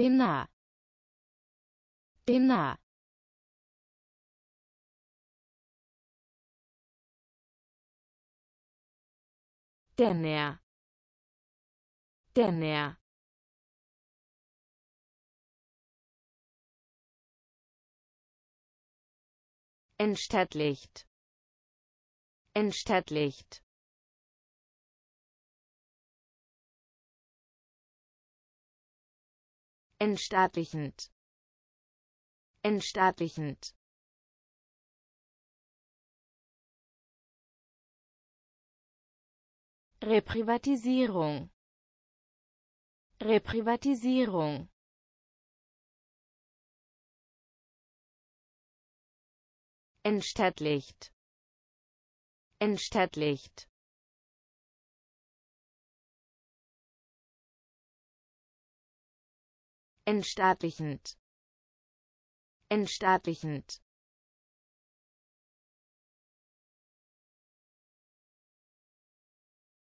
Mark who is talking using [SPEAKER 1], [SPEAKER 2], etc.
[SPEAKER 1] Dinner. Dinner. Dinner. Dinner. entstattlicht entstattlicht entstaatlichend entstaatlichend Reprivatisierung Reprivatisierung entstattlicht entstattlicht entstaatlichend entstaatlichend